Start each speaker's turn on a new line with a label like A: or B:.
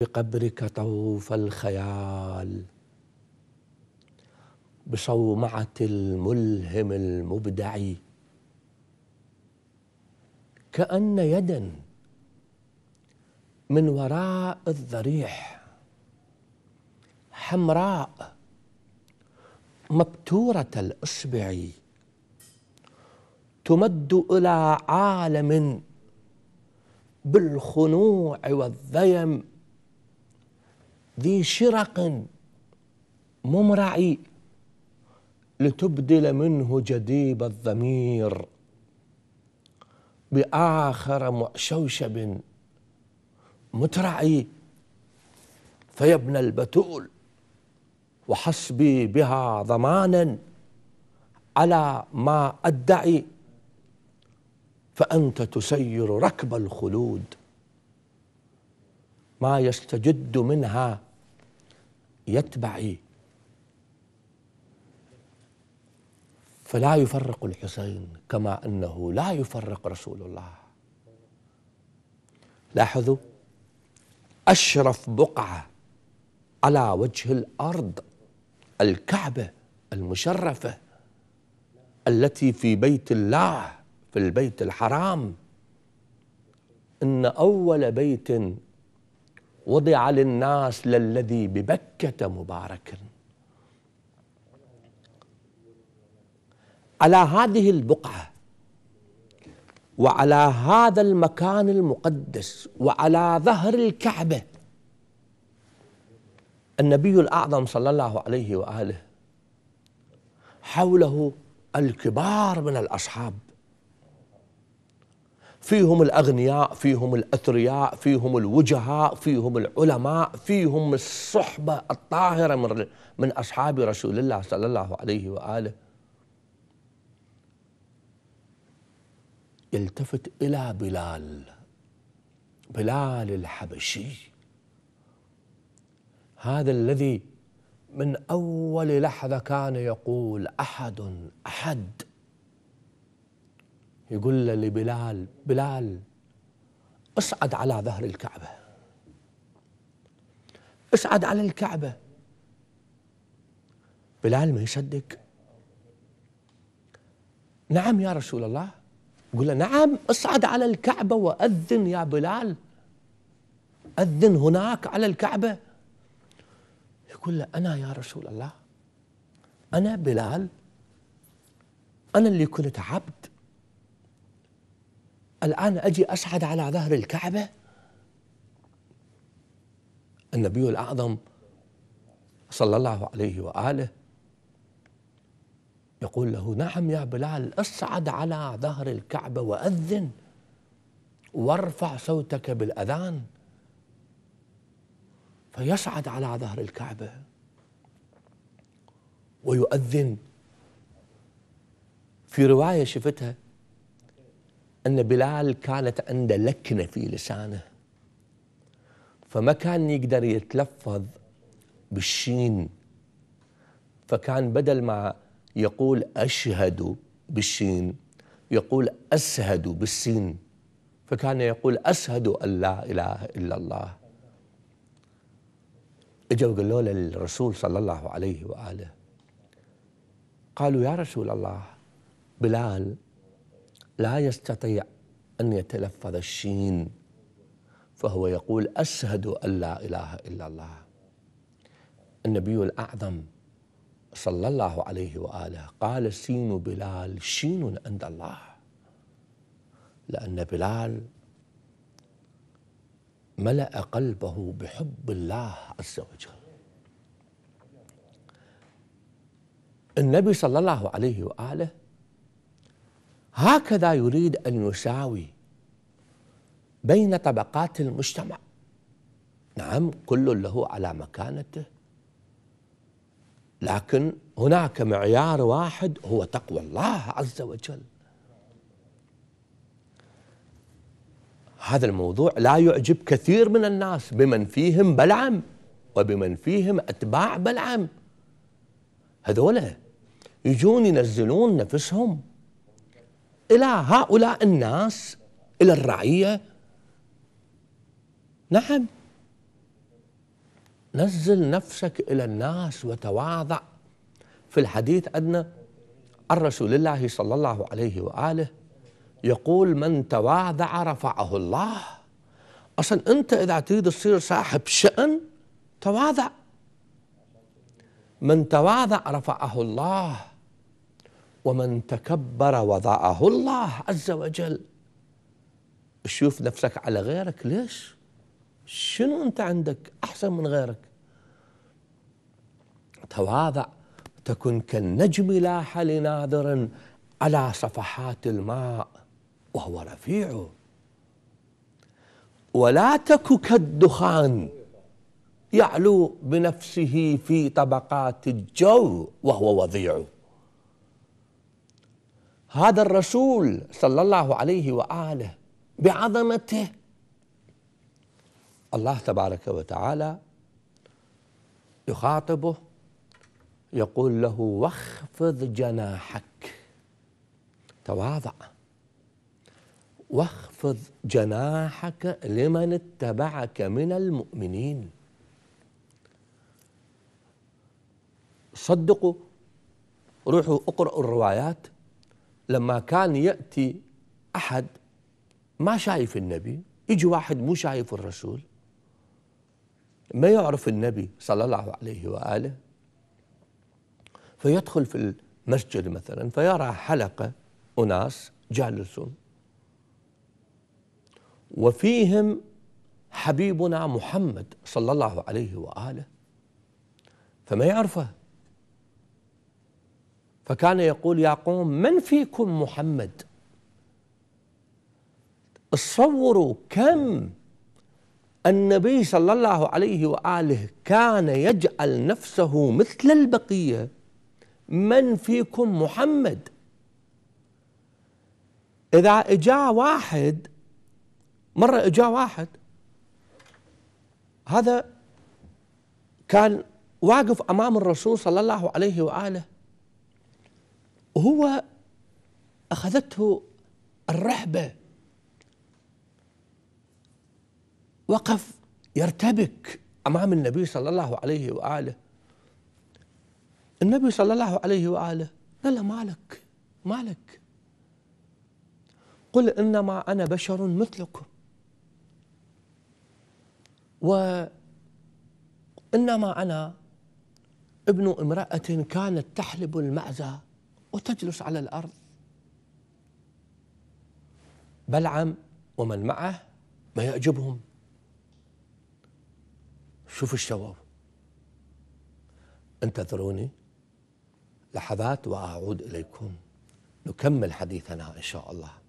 A: بقبرك طوف الخيال بصومعة الملهم المبدع كأن يدا من وراء الضريح حمراء مبتورة الإصبع تمد إلى عالم بالخنوع والذيم ذي شرق ممرع لتبدل منه جديب الضمير بآخر معشوشب مترع فيا ابن البتول وحسبي بها ضمانا على ما أدعي فأنت تسير ركب الخلود ما يستجد منها يتبع إيه فلا يفرق الحسين كما أنه لا يفرق رسول الله لاحظوا أشرف بقعة على وجه الأرض الكعبة المشرفة التي في بيت الله في البيت الحرام إن أول بيت وضع للناس للذي ببكة مبارك على هذه البقعة وعلى هذا المكان المقدس وعلى ظهر الكعبة النبي الأعظم صلى الله عليه وآله حوله الكبار من الأصحاب فيهم الأغنياء فيهم الأثرياء فيهم الوجهاء فيهم العلماء فيهم الصحبة الطاهرة من, من أصحاب رسول الله صلى الله عليه وآله يلتفت إلى بلال بلال الحبشي هذا الذي من أول لحظة كان يقول أحد أحد يقول لبلال بلال اصعد على ظهر الكعبة اصعد على الكعبة بلال ما يصدق نعم يا رسول الله يقول له نعم اصعد على الكعبة وأذن يا بلال أذن هناك على الكعبة يقول له أنا يا رسول الله أنا بلال أنا اللي كنت عبد الآن أجي أصعد على ظهر الكعبة النبي الأعظم صلى الله عليه وآله يقول له نعم يا بلال اصعد على ظهر الكعبة وأذن وارفع صوتك بالأذان فيصعد على ظهر الكعبة ويؤذن في رواية شفتها أن بلال كانت عنده لكنة في لسانه فما كان يقدر يتلفظ بالشين فكان بدل ما يقول أشهد بالشين يقول أسهد بالسين فكان يقول أسهد أن لا إله إلا الله اجوا وقالوا للرسول صلى الله عليه وآله قالوا يا رسول الله بلال لا يستطيع أن يتلفظ الشين فهو يقول أشهد أن لا إله إلا الله النبي الأعظم صلى الله عليه وآله قال سين بلال شين عند الله لأن بلال ملأ قلبه بحب الله عز وجل النبي صلى الله عليه وآله هكذا يريد أن يساوي بين طبقات المجتمع نعم كل له على مكانته لكن هناك معيار واحد هو تقوى الله عز وجل هذا الموضوع لا يعجب كثير من الناس بمن فيهم بلعم وبمن فيهم أتباع بلعم هذولا يجون ينزلون نفسهم إلى هؤلاء الناس إلى الرعية نعم نزل نفسك إلى الناس وتواضع في الحديث عندنا عن رسول الله صلى الله عليه وآله يقول من تواضع رفعه الله أصلا أنت إذا تريد تصير صاحب شأن تواضع من تواضع رفعه الله ومن تكبر وضعه الله عز وجل تشوف نفسك على غيرك ليش شنو انت عندك احسن من غيرك تواضع تكن كالنجم لاح لناظر على صفحات الماء وهو رفيعه ولا تك كالدخان يعلو بنفسه في طبقات الجو وهو وضيعه هذا الرسول صلى الله عليه واله بعظمته الله تبارك وتعالى يخاطبه يقول له واخفض جناحك تواضع واخفض جناحك لمن اتبعك من المؤمنين صدقوا روحوا اقرأوا الروايات لما كان يأتي أحد ما شايف النبي يجي واحد مو شايف الرسول ما يعرف النبي صلى الله عليه وآله فيدخل في المسجد مثلا فيرى حلقة أناس جالسون وفيهم حبيبنا محمد صلى الله عليه وآله فما يعرفه فكان يقول يا قوم من فيكم محمد تصوروا كم النبي صلى الله عليه واله كان يجعل نفسه مثل البقيه من فيكم محمد اذا اجا واحد مره اجا واحد هذا كان واقف امام الرسول صلى الله عليه واله هو أخذته الرهبة وقف يرتبك أمام النبي صلى الله عليه وآله النبي صلى الله عليه وآله قال له مالك مالك قل إنما أنا بشر مثلكم وإنما أنا ابن امرأة كانت تحلب المعزى وتجلس على الأرض بلعم ومن معه ما يعجبهم شوف الشباب انتظروني لحظات وأعود إليكم نكمل حديثنا إن شاء الله